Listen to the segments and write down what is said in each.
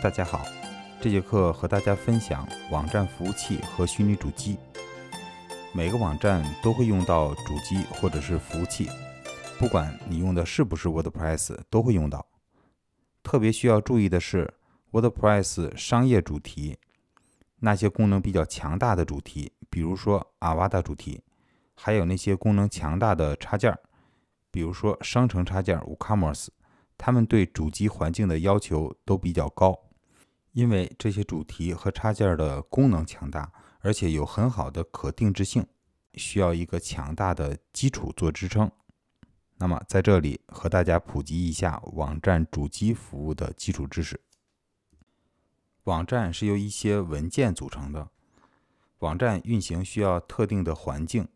大家好，这节课和大家分享网站服务器和虚拟主机。每个网站都会用到主机或者是服务器，不管你用的是不是 WordPress，都会用到。特别需要注意的是，WordPress 商业主题，那些功能比较强大的主题，比如说 a 瓦 a d 主题，还有那些功能强大的插件，比如说商城插件 WooCommerce，它们对主机环境的要求都比较高。因为这些主题和插件的功能强大，而且有很好的可定制性，需要一个强大的基础做支撑。那么，在这里和大家普及一下网站主机服务的基础知识。网站是由一些文件组成的，网站运行需要特定的环境。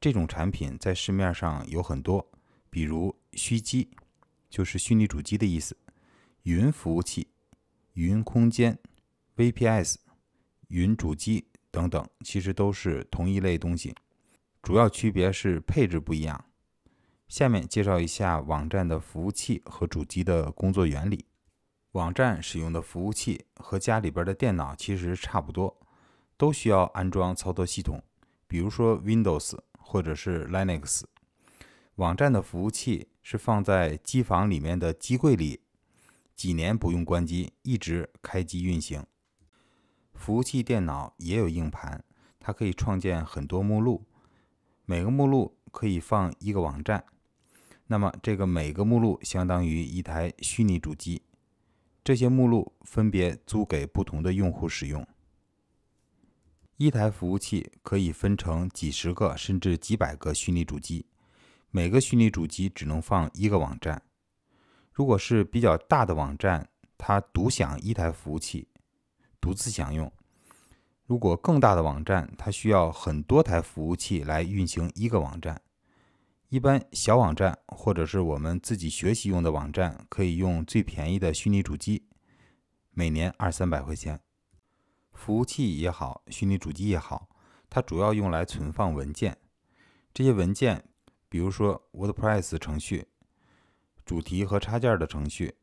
这种产品在市面上有很多，比如虚机，就是虚拟主机的意思，云服务器。云空间、VPS、云主机等等，其实都是同一类东西，主要区别是配置不一样。下面介绍一下网站的服务器和主机的工作原理。网站使用的服务器和家里边的电脑其实差不多，都需要安装操作系统，比如说 Windows 或者是 Linux。网站的服务器是放在机房里面的机柜里。几年不用关机，一直开机运行。服务器电脑也有硬盘，它可以创建很多目录，每个目录可以放一个网站。那么这个每个目录相当于一台虚拟主机，这些目录分别租给不同的用户使用。一台服务器可以分成几十个甚至几百个虚拟主机，每个虚拟主机只能放一个网站。如果是比较大的网站，它独享一台服务器，独自享用；如果更大的网站，它需要很多台服务器来运行一个网站。一般小网站或者是我们自己学习用的网站，可以用最便宜的虚拟主机，每年二三百块钱。服务器也好，虚拟主机也好，它主要用来存放文件。这些文件，比如说 WordPress 程序。主题和插件的程序，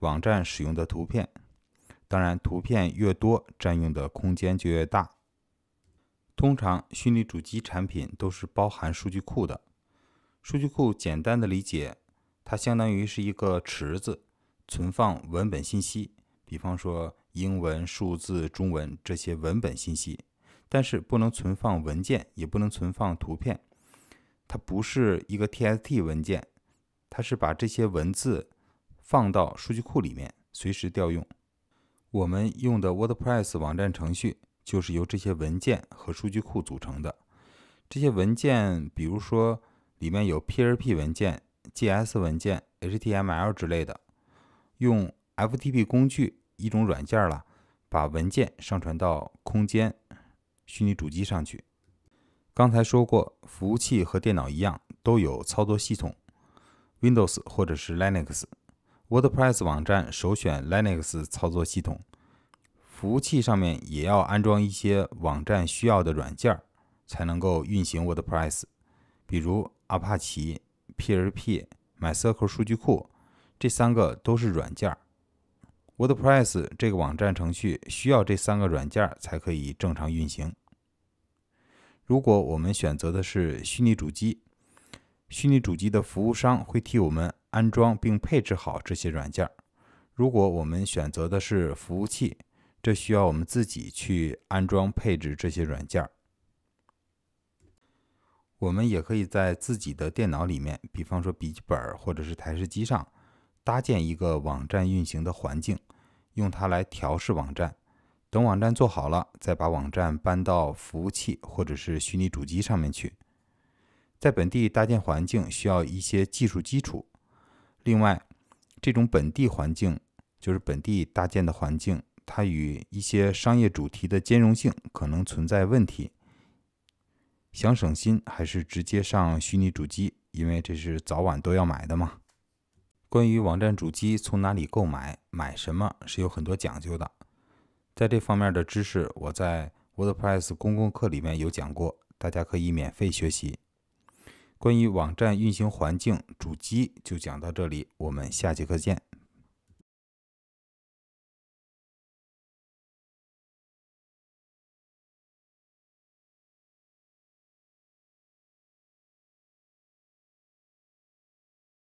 网站使用的图片，当然图片越多，占用的空间就越大。通常虚拟主机产品都是包含数据库的。数据库简单的理解，它相当于是一个池子，存放文本信息，比方说英文、数字、中文这些文本信息，但是不能存放文件，也不能存放图片，它不是一个 TST 文件。它是把这些文字放到数据库里面，随时调用。我们用的 WordPress 网站程序就是由这些文件和数据库组成的。这些文件，比如说里面有 PHP 文件、JS 文件、HTML 之类的，用 FTP 工具一种软件了，把文件上传到空间虚拟主机上去。刚才说过，服务器和电脑一样，都有操作系统。Windows 或者是 Linux，WordPress 网站首选 Linux 操作系统。服务器上面也要安装一些网站需要的软件，才能够运行 WordPress。比如阿帕奇、PHP、MySQL 数据库，这三个都是软件。WordPress 这个网站程序需要这三个软件才可以正常运行。如果我们选择的是虚拟主机。虚拟主机的服务商会替我们安装并配置好这些软件。如果我们选择的是服务器，这需要我们自己去安装配置这些软件。我们也可以在自己的电脑里面，比方说笔记本或者是台式机上，搭建一个网站运行的环境，用它来调试网站。等网站做好了，再把网站搬到服务器或者是虚拟主机上面去。在本地搭建环境需要一些技术基础。另外，这种本地环境就是本地搭建的环境，它与一些商业主题的兼容性可能存在问题。想省心，还是直接上虚拟主机？因为这是早晚都要买的嘛。关于网站主机从哪里购买、买什么是有很多讲究的。在这方面的知识，我在 WordPress 公共课里面有讲过，大家可以免费学习。关于网站运行环境主机就讲到这里，我们下节课见。